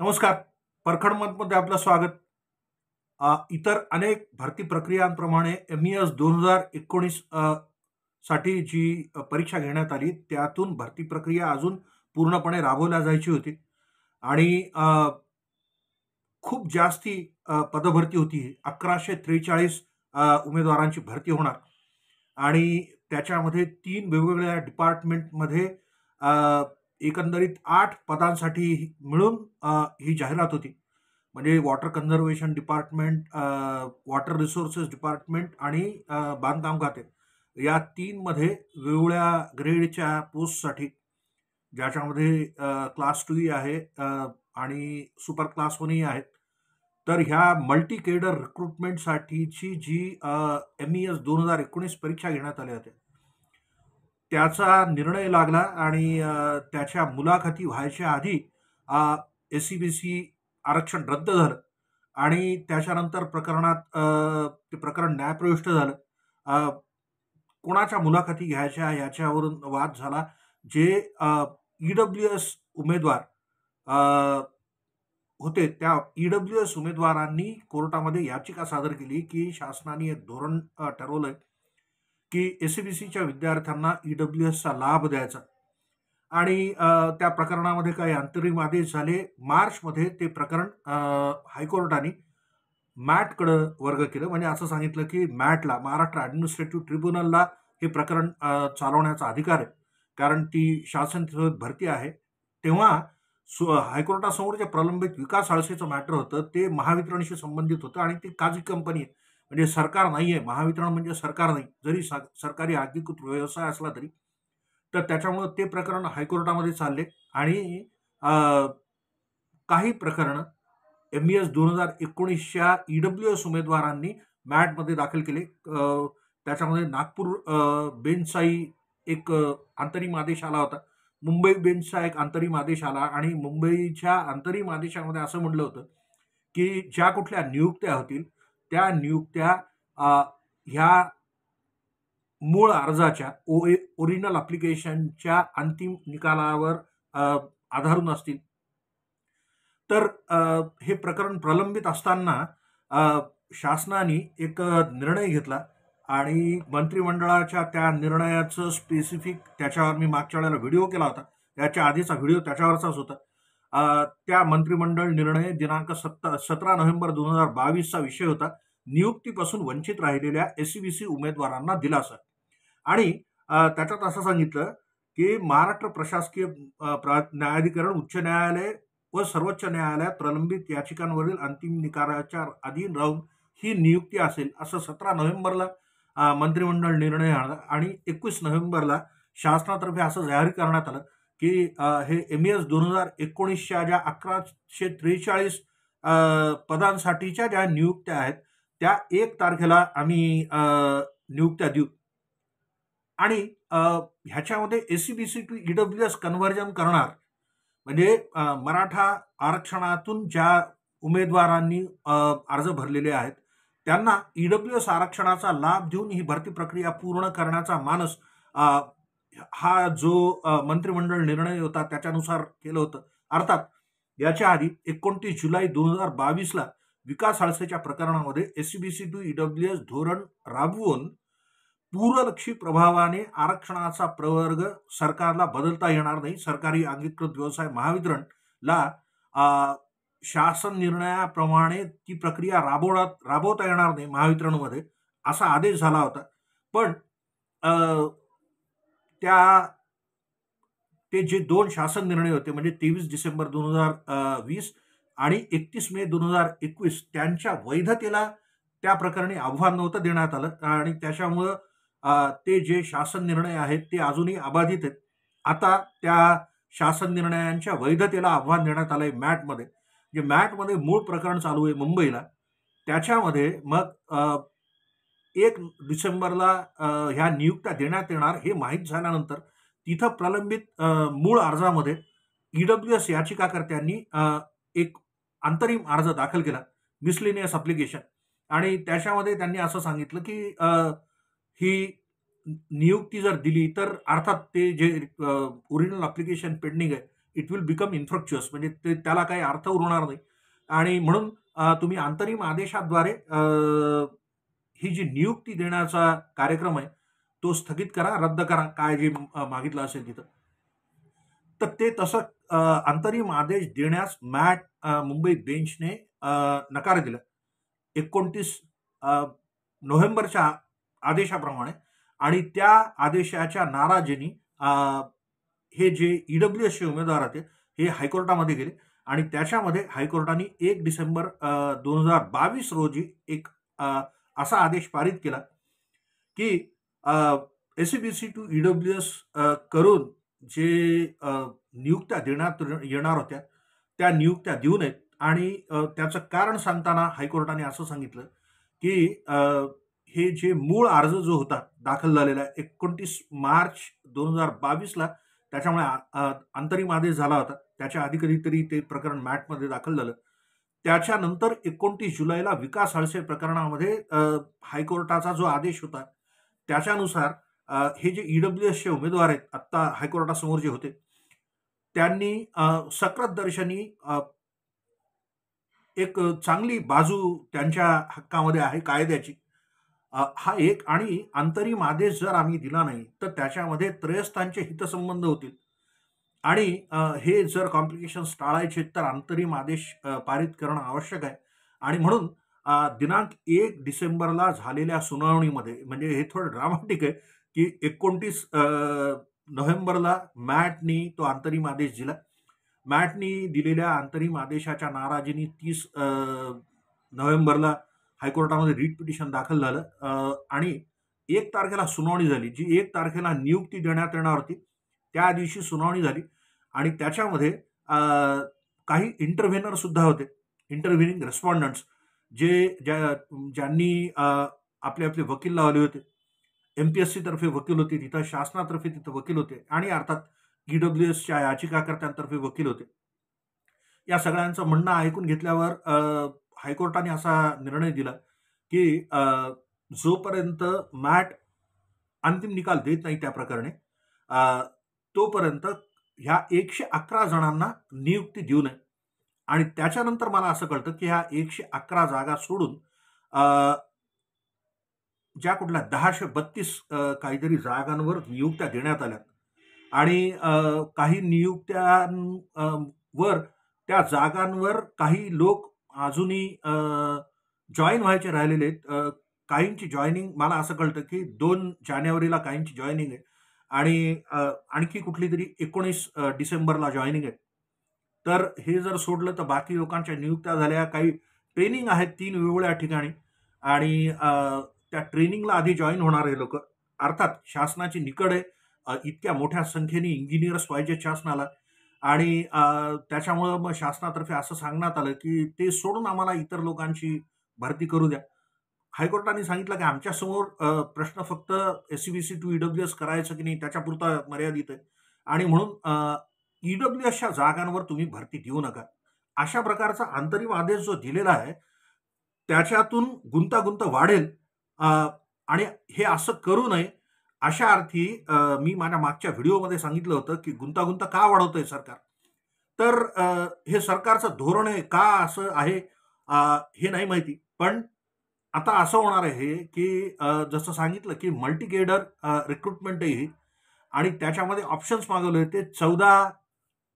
नमस्कार परखड मतमध्ये आपलं स्वागत इतर अनेक भरती प्रक्रियांप्रमाणे एम ई एस दोन हजार एकोणीस साठी जी परीक्षा घेण्यात आली त्यातून भरती प्रक्रिया अजून पूर्णपणे राबवल्या जायची होती आणि खूप जास्ती पदभरती होती अकराशे त्रेचाळीस उमेदवारांची भरती होणार आणि त्याच्यामध्ये तीन वेगवेगळ्या डिपार्टमेंटमध्ये एकंदरीत आठ पदांसाठी मिळून ही जाहिरात होती म्हणजे water conservation department water resources department आणि बांधकाम खाते या तीनमध्ये वेगवेगळ्या ग्रेडच्या पोस्टसाठी ज्याच्यामध्ये क्लास टूही आहे आणि सुपर क्लास वनही आहेत तर ह्या मल्टी केडर रिक्रुटमेंटसाठीची जी एम ई एस दोन हजार एकोणीस परीक्षा घेण्यात आल्या होत्या त्याचा निर्णय लागला आणि त्याच्या मुलाखती व्हायच्या आधी एस सी बी सी आरक्षण रद्द झालं आणि त्याच्यानंतर प्रकरणात ते प्रकरण न्यायप्रविष्ट झालं कोणाच्या मुलाखती घ्यायच्या याच्यावरून वाद झाला जे ई डब्ल्यू एस उमेदवार होते त्या ई डब्ल्यू एस उमेदवारांनी कोर्टामध्ये याचिका सादर केली की शासनाने एक धोरण ठरवलं आहे की एस सी बी सीच्या विद्यार्थ्यांना ई e डब्ल्यू एसचा लाभ द्यायचा आणि त्या प्रकरणामध्ये काही अंतरिम आदेश झाले मार्चमध्ये ते प्रकरण हायकोर्टाने मॅटकडं वर्ग केलं म्हणजे असं सांगितलं की मॅटला महाराष्ट्र ॲडमिनिस्ट्रेटिव्ह ट्रिब्युनलला हे प्रकरण चालवण्याचा अधिकार आहे कारण ती शासन भरती आहे तेव्हा सु हायकोर्टासमोर जे प्रलंबित विकास आळसेचं मॅटर होतं ते महावितरणशी संबंधित होतं आणि ती काजी कंपनी आहे म्हणजे सरकार नाही आहे महावितरण म्हणजे सरकार नाही जरी सरकारी अधिकृत व्यवसाय असला तरी तर त्याच्यामुळं ते प्रकरण हायकोर्टामध्ये चालले आणि काही प्रकरणं एम बी एस दोन हजार एकोणीसच्या ई डब्ल्यू एस उमेदवारांनी मॅटमध्ये दाखल केले त्याच्यामध्ये नागपूर बेंचचाही एक अंतरिम आदेश आला होता मुंबई बेंचचा एक अंतरिम आदेश आला आणि मुंबईच्या अंतरिम आदेशामध्ये असं म्हटलं होतं की ज्या कुठल्या नियुक्त्या होतील त्या नियुक्त्या ह्या मूळ अर्जाच्या ओ ओरिजिनल अप्लिकेशनच्या अंतिम निकालावर आधारून असतील तर हे प्रकरण प्रलंबित असताना शासनाने एक निर्णय घेतला आणि मंत्रिमंडळाच्या त्या निर्णयाचं स्पेसिफिक त्याच्यावर मी मागच्या वेळेला व्हिडिओ केला होता त्याच्या आधीचा व्हिडिओ त्याच्यावरचाच होता त्या मंत्रिमंडळ निर्णय दिनांक सत्ता सतरा नोव्हेंबर दोन हजार बावीसचा विषय होता नियुक्तीपासून वंचित राहिलेल्या एस सी बी सी उमेदवारांना दिलासा आणि त्याच्यात असं सांगितलं की महाराष्ट्र प्रशासकीय न्यायाधिकरण उच्च न्यायालय व सर्वोच्च न्यायालयात प्रलंबित याचिकांवरील अंतिम निकालाच्या अधीन राहून ही नियुक्ती असेल असं सतरा नोव्हेंबरला मंत्रिमंडळ निर्णय आणला आणि एकवीस नोव्हेंबरला शासनातर्फे असं जाहीर करण्यात आलं की हे एम एस दोन हजार एकोणीसच्या ज्या अकराशे त्रेचाळीस पदांसाठीच्या ज्या नियुक्त्या आहेत त्या एक तारखेला आम्ही नियुक्त्या देऊ आणि ह्याच्यामध्ये S C B C to E W S conversion करणार म्हणजे मराठा आरक्षणातून ज्या उमेदवारांनी अर्ज भरलेले आहेत त्यांना ई एस आरक्षणाचा लाभ देऊन ही भरती प्रक्रिया पूर्ण करण्याचा मानस हा जो मंत्रिमंडळ निर्णय होता त्याच्यानुसार केलं होतं अर्थात याच्या आधी एकोणतीस जुलै दोन हजार बावीसला विकास आळसेच्या प्रकरणामध्ये S SCBC to EW S धोरण राबवून पूरलक्षी प्रभावाने आरक्षणाचा प्रवर्ग सरकारला बदलता येणार नाही सरकारी अंगीकृत व्यवसाय महावितरण ला शासन निर्णयाप्रमाणे ती प्रक्रिया राबवण्यात राबवता येणार नाही महावितरणमध्ये असा आदेश झाला होता पण त्या ते जे दोन शासन निर्णय होते म्हणजे तेवीस डिसेंबर दोन हजार वीस आणि एकतीस मे दोन हजार एकवीस त्यांच्या वैधतेला त्या प्रकरणी आव्हान नव्हतं देण्यात आलं आणि त्याच्यामुळं ते जे शासन निर्णय आहेत ते अजूनही अबाधित आहेत आता त्या शासन निर्णयांच्या वैधतेला आव्हान देण्यात आलं आहे मॅटमध्ये जे मॅटमध्ये मूळ प्रकरण चालू आहे मुंबईला त्याच्यामध्ये मग एक डिसेंबरला ह्या नियुक्त्या देण्यात येणार हे माहीत झाल्यानंतर तिथं प्रलंबित मूळ अर्जामध्ये ईडब्ल्यू एस याचिकाकर्त्यांनी एक अंतरिम अर्ज दाखल केला मिसलिनियस अप्लिकेशन आणि त्याच्यामध्ये त्यांनी असं सांगितलं की ही नियुक्ती जर दिली तर अर्थात ते जे ओरिजिनल अप्लिकेशन पेंडिंग आहे इट विल बिकम इन्फ्रक्च्युअस म्हणजे ते त्याला काही अर्थ उरणार नाही आणि म्हणून तुम्ही अंतरिम आदेशाद्वारे ही जी नियुक्ती देण्याचा कार्यक्रम आहे तो स्थगित करा रद्द करा काय जे मागितलं असेल तिथं तर ते तसं अंतरिम आदेश देण्यास मॅट मुंबई बेंचने नकार दिला एकोणतीस नोव्हेंबरच्या आदेशाप्रमाणे आणि त्या आदेशाच्या नाराजीनी हे जे ईडब्ल्यू एसचे उमेदवार होते हे हायकोर्टामध्ये गेले आणि त्याच्यामध्ये हायकोर्टाने एक डिसेंबर दोन हजार बावीस रोजी एक आ, असा आदेश पारित केला की S C B C to E W S करून जे नियुक्त्या देण्यात येणार होत्या त्या नियुक्त्या देऊ नयेत आणि त्याचं कारण सांगताना हायकोर्टाने असं सांगितलं की हे जे मूळ अर्ज जो होता दाखल झालेला एकोणतीस मार्च दोन हजार बावीसला त्याच्यामुळे अंतरिम आदेश झाला होता त्याच्या आधी तरी ते प्रकरण मॅटमध्ये दाखल झालं त्याच्यानंतर एकोणतीस जुलैला विकास हळसे प्रकरणामध्ये हायकोर्टाचा जो आदेश होता त्याच्यानुसार हे जे ईडब्ल्यू e एसचे उमेदवार आहेत आत्ता हायकोर्टासमोर जे होते त्यांनी सक्रत दर्शनी एक चांगली बाजू त्यांच्या हक्कामध्ये आहे कायद्याची हा एक आणि अंतरिम आदेश जर आम्ही दिला नाही तर त्याच्यामध्ये त्रयस्थांचे हितसंबंध होतील आणि हे जर कॉम्प्लिकेशन्स टाळायचे तर अंतरिम आदेश पारित करणं आवश्यक आहे आणि म्हणून दिनांक एक डिसेंबरला झालेल्या सुनावणीमध्ये म्हणजे हे थोडं ड्रामॅटिक आहे की एकोणतीस नोव्हेंबरला मॅटनी तो अंतरिम आदेश दिला मॅटनी दिलेल्या अंतरिम आदेशाच्या नाराजीनी तीस नोव्हेंबरला हायकोर्टामध्ये रीट पिटिशन दाखल झालं आणि एक तारखेला सुनावणी झाली जी एक तारखेला नियुक्ती देण्यात येणार होती त्या दिवशी सुनावणी झाली आणि त्याच्यामध्ये काही इंटरव्हेनरसुद्धा होते इंटरव्हिनिंग रेस्पॉन्डंट्स जे ज्या ज्यांनी आपले आपले वकील लावले होते एम पी एस तर्फे वकील होते तिथं शासनातर्फे तिथं वकील होते आणि अर्थात ई e डब्ल्यू एसच्या याचिकाकर्त्यांतर्फे वकील होते या सगळ्यांचं म्हणणं ऐकून घेतल्यावर हायकोर्टाने असा निर्णय दिला की जोपर्यंत मॅट अंतिम निकाल देत नाही त्या तोपर्यंत ह्या एकशे अकरा जणांना नियुक्ती देऊ नये आणि त्याच्यानंतर मला असं कळतं की ह्या एकशे अकरा जागा सोडून ज्या कुठल्या दहाशे बत्तीस काहीतरी जागांवर नियुक्त्या देण्यात आल्या आणि काही नियुक्त्यांवर त्या जागांवर काही लोक अजूनही जॉईन व्हायचे राहिलेले आहेत काहींची जॉईनिंग मला असं कळतं की दोन जानेवारीला काहींची जॉईनिंग आहे आणि आणखी कुठली तरी एकोणीस डिसेंबरला जॉईनिंग आहे तर हे जर सोडलं तर बाकी लोकांच्या नियुक्त्या झाल्या काही ट्रेनिंग आहेत तीन वेगवेगळ्या ठिकाणी आणि त्या ट्रेनिंगला आधी जॉईन होणार आहे लोक अर्थात शासनाची निकड आहे इतक्या मोठ्या संख्येने इंजिनियर्स पाहिजे शासनाला आणि त्याच्यामुळं मग शासनातर्फे असं सांगण्यात आलं की ते सोडून आम्हाला इतर लोकांची भरती करू द्या हायकोर्टाने सांगितलं की आमच्यासमोर प्रश्न फक्त S C B C to EW S करायचं की नाही त्याच्यापुरता मर्यादित आहे आणि म्हणून ईडब्ल्यू एसच्या e जागांवर तुम्ही भरती देऊ नका अशा प्रकारचा अंतरिम आदेश जो दिलेला आहे त्याच्यातून गुंतागुंत वाढेल आणि हे असं करू नये अशा अर्थी मी माझ्या मागच्या व्हिडिओमध्ये सांगितलं होतं की गुंतागुंत का वाढवतंय सरकार तर हे सरकारचं धोरण आहे का असं आहे हे नाही माहिती पण आता असं होणार आहे की जसं सांगितलं की मल्टी केडर रिक्रुटमेंट आणि त्याच्यामध्ये ऑप्शन्स मागवले होते चौदा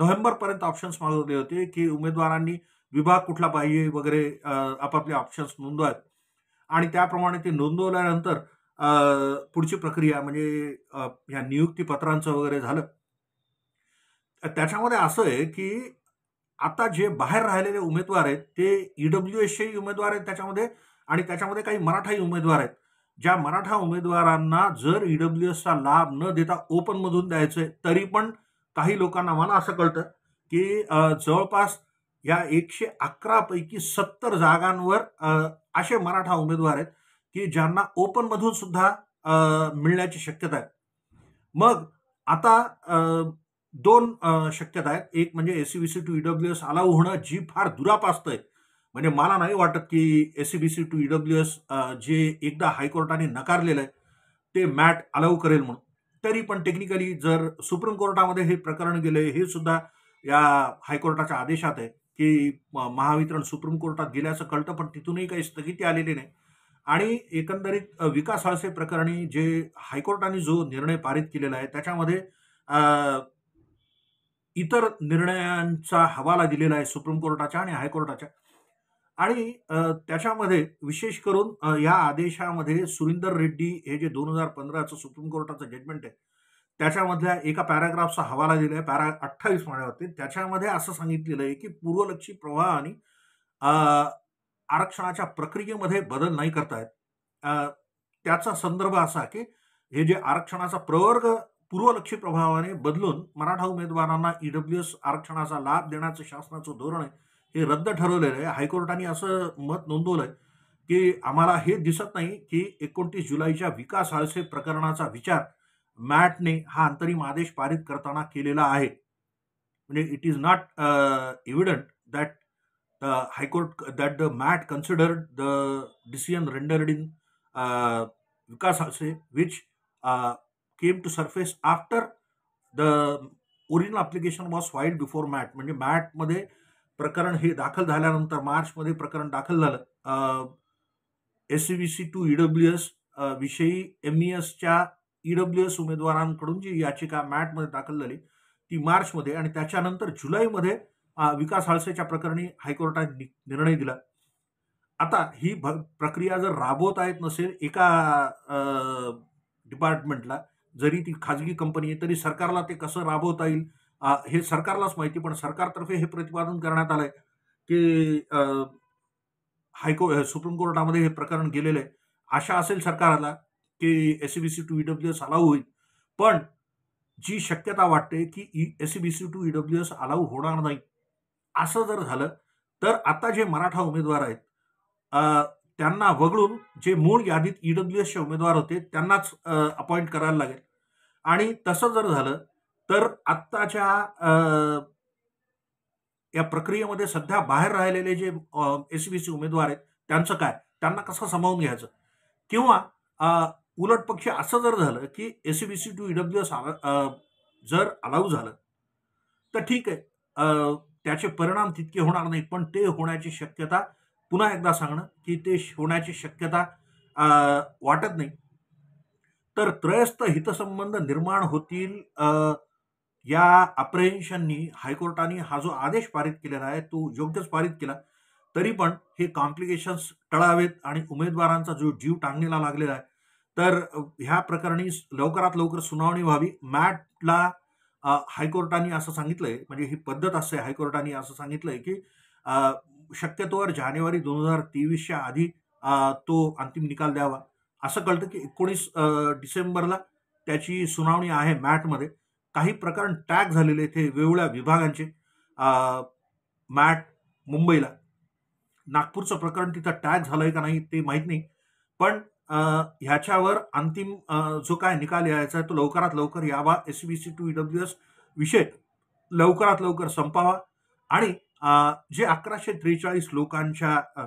नोव्हेंबरपर्यंत ऑप्शन्स मागवले होते की उमेदवारांनी विभाग कुठला पाहिजे वगैरे आपापले ऑप्शन्स नोंदवायत आणि त्याप्रमाणे ते नोंदवल्यानंतर पुढची प्रक्रिया म्हणजे ह्या नियुक्तीपत्रांचं वगैरे झालं त्याच्यामध्ये असं आहे की आता जे बाहेर राहिलेले उमेदवार आहेत ते ईडब्ल्यू एसचे उमेदवार आहेत त्याच्यामध्ये आणि त्याच्यामध्ये काही मराठाही उमेदवार आहेत ज्या मराठा उमेदवारांना जर ईडब्ल्यू e एसचा लाभ न देता ओपनमधून आहे तरी पण काही लोकांना मला असं कळतं की जवळपास या एकशे अकरापैकी सत्तर जागांवर असे मराठा उमेदवार आहेत की ज्यांना ओपनमधून सुद्धा मिळण्याची शक्यता आहे मग आता दोन शक्यता आहेत एक म्हणजे S C C to EW S allow होणं जी फार दुरापास्त आहे म्हणजे मला नाही वाटत की S C B C to EW S जे एकदा हायकोर्टाने नकारलेलं आहे ते मॅट अलाव करेल म्हणून तरी पण टेक्निकली जर सुप्रीम कोर्टामध्ये हे प्रकरण गेले हे सुद्धा या हायकोर्टाच्या आदेशात आहे की महावितरण सुप्रीम कोर्टात गेल्याचं कळतं पण तिथूनही काही स्थगिती आलेली नाही आणि एकंदरीत विकास हळसे प्रकरणी जे हायकोर्टाने जो निर्णय पारित केलेला आहे त्याच्यामध्ये इतर निर्णयांचा हवाला दिलेला आहे सुप्रीम कोर्टाच्या आणि हायकोर्टाच्या आणि त्याच्यामध्ये विशेष करून या आदेशामध्ये सुरिंदर रेड्डी हे जे दोन हजार पंधराचं सुप्रीम कोर्टाचं जजमेंट आहे त्याच्यामधल्या एका पॅराग्राफचा हवाला दिला आहे पॅरा अठ्ठावीस होते त्याच्यामध्ये असं सांगितलेलं आहे की पूर्वलक्षी प्रवाह आणि आरक्षणाच्या प्रक्रियेमध्ये बदल नाही करतायत त्याचा संदर्भ असा की हे जे आरक्षणाचा प्रवर्ग पूर्वलक्षी प्रभावाने बदलून मराठा उमेदवारांना ईडब्ल्यू एस आरक्षणाचा लाभ देण्याचं शासनाचं धोरण आहे हे रद्द ठरवलेलं आहे हायकोर्टाने असं मत नोंदवलंय की आम्हाला हे दिसत नाही की एकोणतीस जुलैच्या विकास आळसे प्रकरणाचा विचार मॅटने हा अंतरिम आदेश पारित करताना केलेला आहे म्हणजे it is not evident that the high court that the MAT considered the decision rendered in Vikas Alase which came to surface after the original application was filed before MAT म्हणजे मॅटमध्ये प्रकरण हे दाखल झाल्यानंतर मार्चमध्ये प्रकरण दाखल झालं S C B C to EW S विषयी एम ई e एसच्या ईडब्ल्यू e एस उमेदवारांकडून जी याचिका मॅटमध्ये दाखल झाली ती मार्चमध्ये आणि त्याच्यानंतर जुलैमध्ये विकास हाळसेच्या प्रकरणी हायकोर्टाने निर्णय दिला आता ही भ प्रक्रिया जर राबवता येत नसेल एका डिपार्टमेंटला जरी ती खाजगी कंपनी आहे तरी सरकारला ते कसं राबवता येईल हे सरकारलाच माहिती पण सरकारतर्फे हे प्रतिपादन करण्यात आलंय की हायको सुप्रीम कोर्टामध्ये हे प्रकरण गेलेलं आहे आशा असेल सरकारला की S B C to W S allow होईल पण जी शक्यता वाटते की S B C to E W S allow होणार नाही असं जर झालं तर आता जे मराठा उमेदवार आहेत त्यांना वगळून जे मूळ यादीत ईडब्ल्यू e एसचे उमेदवार होते त्यांनाच अपॉइंट करायला लागेल आणि तसं जर झालं तर आत्ताच्या या प्रक्रियेमध्ये सध्या बाहेर राहिलेले जे एस बी सी उमेदवार आहेत त्यांचं काय त्यांना कसं सामावून घ्यायचं किंवा उलट पक्ष असं जर झालं की S B C to EW S जर अलाऊ झालं तर ठीक आहे त्याचे परिणाम तितके होणार नाहीत पण ते होण्याची शक्यता पुन्हा एकदा सांगणं की ते होण्याची शक्यता वाटत नाही तर त्रयस्थ हितसंबंध निर्माण होतील या अप्रेहेन्शननी हायकोर्टाने हा जो आदेश पारित केलेला आहे तो योग्यच पारित केला तरी पण हे कॉम्प्लिकेशन्स टळावेत आणि उमेदवारांचा जो जीव टांगणीला लागलेला आहे तर ह्या प्रकरणी लवकरात लवकर सुनावणी व्हावी मॅटला हायकोर्टाने असं सांगितलंय म्हणजे ही पद्धत असते हायकोर्टाने असं सांगितलंय की शक्यतोवर जानेवारी दोन हजार तेवीसच्या आधी तो अंतिम निकाल द्यावा असं कळतं की एकोणीस डिसेंबरला त्याची सुनावणी आहे मॅटमध्ये काही प्रकरण टॅग झालेले ते वेगवेगळ्या विभागांचे मॅट मुंबईला नागपूरचं प्रकरण तिथं टॅग झालंय का नाही ते माहीत नाही पण ह्याच्यावर अंतिम जो काय निकाल यायचा आहे तो लवकरात लवकर यावा S B C to E W S विषय लवकरात लवकर संपावा आणि जे अकराशे त्रेचाळीस लोकांच्या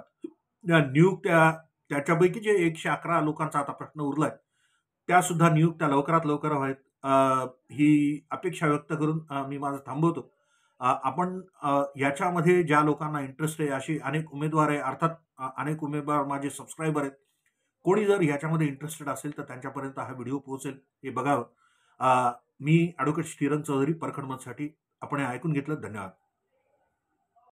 नियुक्त्या त्याच्यापैकी जे एकशे अकरा लोकांचा आता प्रश्न उरलाय त्यासुद्धा नियुक्त्या लवकरात लवकर व्हायत ही अपेक्षा व्यक्त करून मी माझं थांबवतो आपण याच्यामध्ये ज्या लोकांना इंटरेस्ट आहे अशी अनेक उमेदवार आहे अर्थात अनेक उमेदवार माझे सबस्क्रायबर आहेत कोणी जर याच्यामध्ये इंटरेस्टेड असेल तर त्यांच्यापर्यंत हा व्हिडिओ पोहोचेल हे बघावं मी ॲडव्होकेट श्रीरंग चौधरी परखडमतसाठी आपण ऐकून घेतलं धन्यवाद